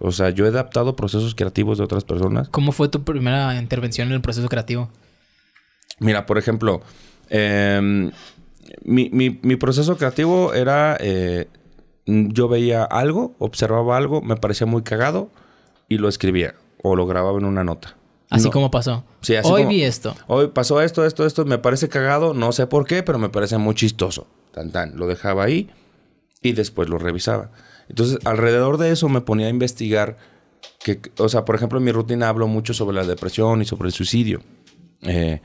O sea, yo he adaptado procesos creativos de otras personas. ¿Cómo fue tu primera intervención en el proceso creativo? Mira, por ejemplo, em, mi, proceso creativo era, eh, yo veía algo, observaba algo, me parecía muy cagado y lo escribía o lo grababa en una nota. Así como pasó. Sí, así hoy vi esto. Hoy pasó esto, esto, esto, me parece cagado, no sé por qué, pero me parece muy chistoso. Tan, tan, lo dejaba ahí y después lo revisaba. Entonces, alrededor de eso me ponía a investigar que, o sea, por ejemplo, en mi rutina hablo mucho sobre la depresión y sobre el suicidio. Eh,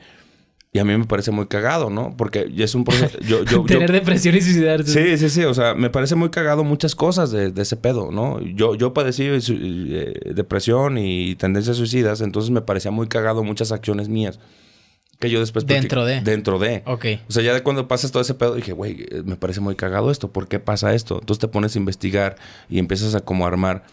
y a mí me parece muy cagado, ¿no? Porque es un proceso... Tener depresión y suicidar. Sí, sí, sí. O sea, me parece muy cagado muchas cosas de, ese pedo, ¿no? Yo, yo padecí eh, eh, depresión y tendencias suicidas, entonces me parecía muy cagado muchas acciones mías que yo después... Dentro de. Dentro de. Ok. O sea, ya de cuando pasas todo ese pedo, dije, güey, me parece muy cagado esto, ¿por qué pasa esto? Entonces te pones a investigar y empiezas a como armar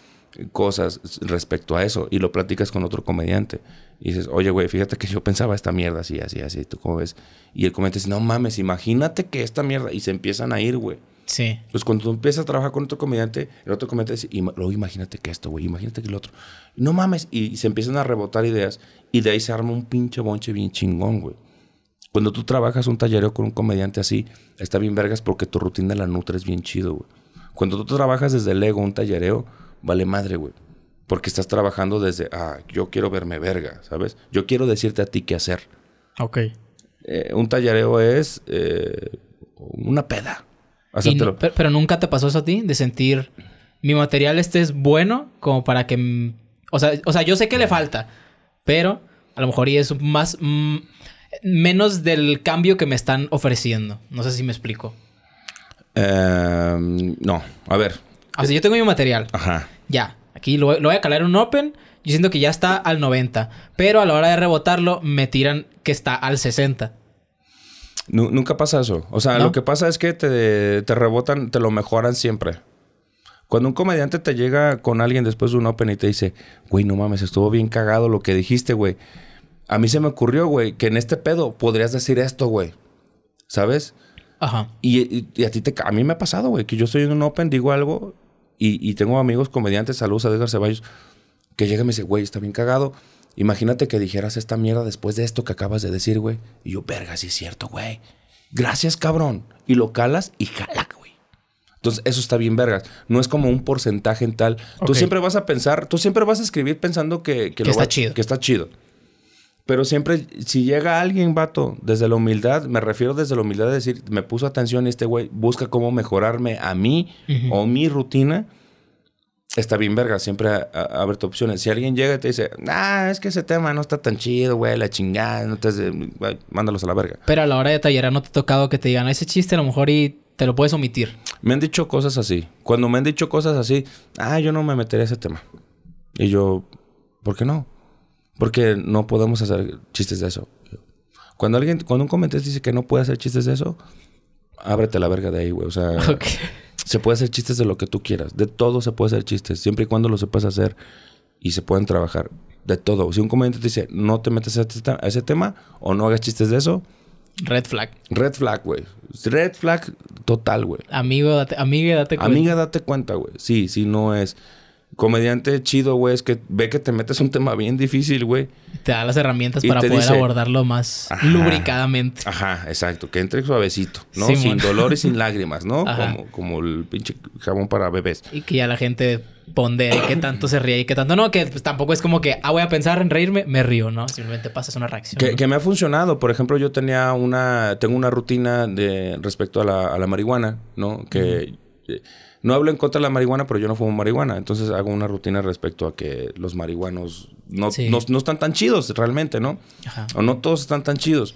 cosas respecto a eso y lo platicas con otro comediante. Y dices, oye, güey, fíjate que yo pensaba esta mierda así, así, así, ¿tú cómo ves? Y el comediante dice, no mames, imagínate que esta mierda... Y se empiezan a ir, güey. Sí. Pues cuando tú empiezas a trabajar con otro comediante, el otro comediante dice, imagínate que esto, güey, imagínate que el otro. No mames. Y, se empiezan a rebotar ideas y de ahí se arma un pinche bonche bien chingón, güey. Cuando tú trabajas un tallereo con un comediante así, está bien vergas porque tu rutina la nutres bien chido, güey. Cuando tú trabajas desde el ego un tallereo, vale madre, güey. Porque estás trabajando desde, ah, yo quiero verme verga, ¿sabes? Yo quiero decirte a ti qué hacer. Ok. Eh, un tallareo es eh, una peda pero, nunca te pasó eso a ti de sentir mi material este es bueno como para que. O sea, yo sé que le falta, pero a lo mejor y es más. Mm, menos del cambio que me están ofreciendo. No sé si me explico. Em, no, a ver. O sea, yo tengo mi material. Ajá. Ya. Aquí lo, voy a calar en un open. Yo siento que ya está al 90. Pero a la hora de rebotarlo, me tiran que está al 60 nunca pasa eso. O sea, lo que pasa es que te, te rebotan, te lo mejoran siempre. Cuando un comediante te llega con alguien después de un open y te dice, güey, no mames, estuvo bien cagado lo que dijiste, güey. A mí se me ocurrió, güey, que en este pedo podrías decir esto, güey. ¿Sabes? Ajá. Y, a ti te... A mí me ha pasado, güey, que yo estoy en un open, digo algo y, y tengo amigos comediantes, saludos a Edgar Ceballos, que llega y me dice, güey, está bien cagado. Imagínate que dijeras esta mierda después de esto que acabas de decir, güey. Y yo, vergas, sí es cierto, güey. Gracias, cabrón. Y lo calas y jala, güey. Entonces, eso está bien, vergas. No es como un porcentaje en tal. Tú siempre vas a pensar, tú siempre vas a escribir pensando que, está chido. Que está chido. Pero siempre, si llega alguien, vato, desde la humildad, me refiero desde la humildad de decir, me puso atención este güey, busca cómo mejorarme a mí o mi rutina está bien verga siempre a, verte opciones. Si alguien llega y te dice, ah, es que ese tema no está tan chido, güey, la chingada, Entonces, mándalos a la verga. Pero a la hora de taller no te ha tocado que te digan, ese chiste a lo mejor y te lo puedes omitir. Me han dicho cosas así. Cuando me han dicho cosas así, ah, yo no me meteré a ese tema. Y yo, ¿por qué no? Porque no podemos hacer chistes de eso. Cuando alguien, cuando un comentario dice que no puede hacer chistes de eso, ábrete la verga de ahí, güey. O sea, Se puede hacer chistes de lo que tú quieras. De todo se puede hacer chistes, siempre y cuando lo sepas hacer y se pueden trabajar. De todo. Si un comediante te dice, no te metas a, este ese tema o no hagas chistes de eso. Red flag. Red flag, güey. Red flag total, güey. Amigo, date, amiga, date cuenta. Amiga, date cuenta, güey. Sí, sí, no es comediante chido, güey, es que ve que te metes un tema bien difícil, güey. Te da las herramientas para poder abordarlo más lubricadamente. Ajá, exacto. Que entre suavecito, ¿no? sin dolor y sin lágrimas, ¿no? Como, como el pinche jabón para bebés. Y que ya la gente ponde que tanto se ríe y que tanto no, que pues, tampoco es como que, ah, voy a pensar en reírme, me río, ¿no? Simplemente pasas una reacción. Que, me ha funcionado. Por ejemplo, yo tenía una, tengo una rutina de, respecto a la, marihuana, ¿no? Que no hablo en contra de la marihuana, pero yo no fumo marihuana. Entonces hago una rutina respecto a que los marihuanos no, están tan chidos realmente, ¿no? Ajá. O no todos están tan chidos.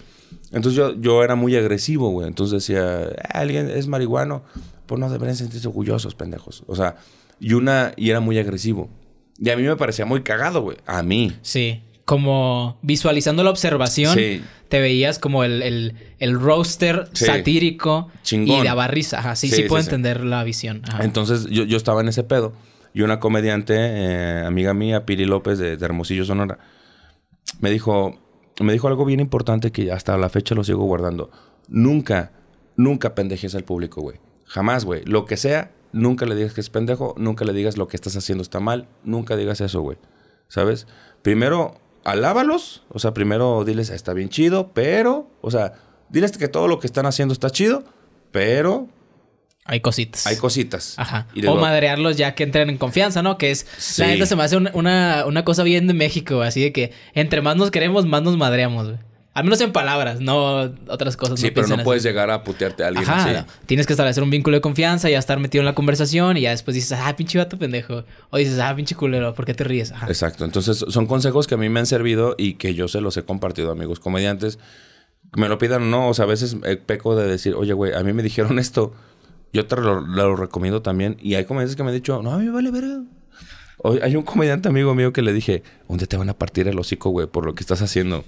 Entonces yo, era muy agresivo, güey. Entonces decía, ah, alguien es marihuano, pues no deberían sentirse orgullosos, pendejos. O sea, y una, y era muy agresivo. Y a mí me parecía muy cagado, güey. A mí. Sí, como visualizando la observación. Sí te veías como el, el, roaster satírico y de risa. Así sí, sí, puedo entender la visión. Entonces yo, estaba en ese pedo y una comediante, eh, amiga mía, Piri López de, de, Hermosillo, Sonora, me dijo, me dijo algo bien importante que hasta la fecha lo sigo guardando. Nunca, nunca pendejes al público, güey. Jamás, güey. Lo que sea, nunca le digas que es pendejo, nunca le digas lo que estás haciendo está mal, nunca digas eso, güey. ¿Sabes? Primero, alábalos, o sea, primero diles, ah, está bien chido, pero, o sea, diles que todo lo que están haciendo está chido, pero... Hay cositas. Hay cositas. Ajá. o madrearlos ya que entren en confianza, ¿no? Que es, la gente se me hace una, una, cosa bien de México, así de que entre más nos queremos, más nos madreamos, güey. Al menos en palabras, no otras cosas. Sí, pero no puedes llegar a putearte a alguien así. Tienes que establecer un vínculo de confianza, y ya estar metido en la conversación y ya después dices, ah, pinche vato pendejo. O dices, ah, pinche culero, ¿por qué te ríes? Exacto. Entonces, son consejos que a mí me han servido y que yo se los he compartido a amigos comediantes. Me lo pidan o no, o sea, a veces eh, peco de decir, oye, güey, a mí me dijeron esto. Yo te lo, recomiendo también. Y hay comediantes que me han dicho, no, a mí me vale ver. Hay un comediante amigo mío que le dije, ¿dónde te van a partir el hocico, güey, por lo que estás haciendo?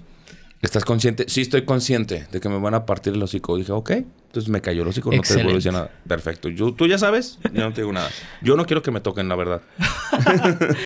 ¿Estás consciente? Sí, estoy consciente de que me van a partir el hocico. Dije, ok. Entonces me cayó el hocico, no te decir nada. Perfecto. Yo, Tú ya sabes, yo no te digo nada. Yo no quiero que me toquen, la verdad.